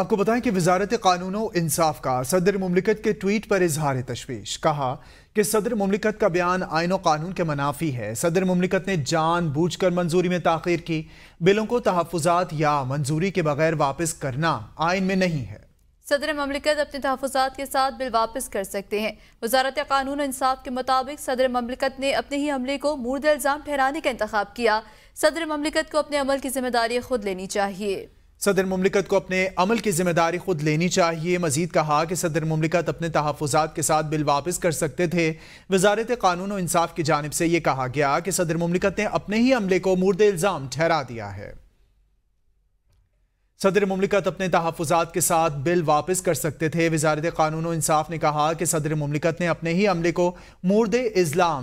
आपको बताएं कि वजारत कानून इंसाफ का सदर ममलिकत के ट्वीट पर इजहार तशवीश कहा कि सदर ममलिकत का बयान आयन कानून के मनाफी है सदर ममलिकत ने जान बूझ कर मंजूरी में ताखिर की बिलों को तहफात या मंजूरी के बगैर वापस करना आयन में नहीं है सदर ममलिकत अपने तहफात के साथ बिल वापस कर सकते हैं वजारत कानून इंसाफ के मुताबिक सदर ममलिकत ने अपने ही हमले को मूर्द इल्ज़ाम ठहराने का इंतब किया सदर ममलिकत को अपने अमल की जिम्मेदारी खुद लेनी चाहिए सदर ममलिकत को अपने अमल की जिम्मेदारी खुद लेनी चाहिए मजीद कहा कि सदर ममलिकत अपने तहफ़ात के साथ बिल वापस कर सकते थे वजारत कानून और इंसाफ की जानब से यह कहा गया कि सदर ममलिकत ने अपने ही अमले को मुर्द इल्ज़ाम ठहरा दिया है सदर ममलिकत अपने तहफ़ात के साथ बिल वापस कर सकते थे वजारत कानून इंसाफ ने कहा कि सदर ममलिकत ने अपने ही अमले को मुर्द इस्लाम